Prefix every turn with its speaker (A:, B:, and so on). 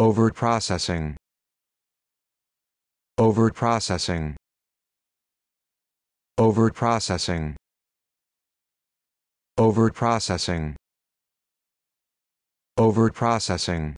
A: Overprocessing. Overprocessing. Overprocessing. Overprocessing. Overprocessing.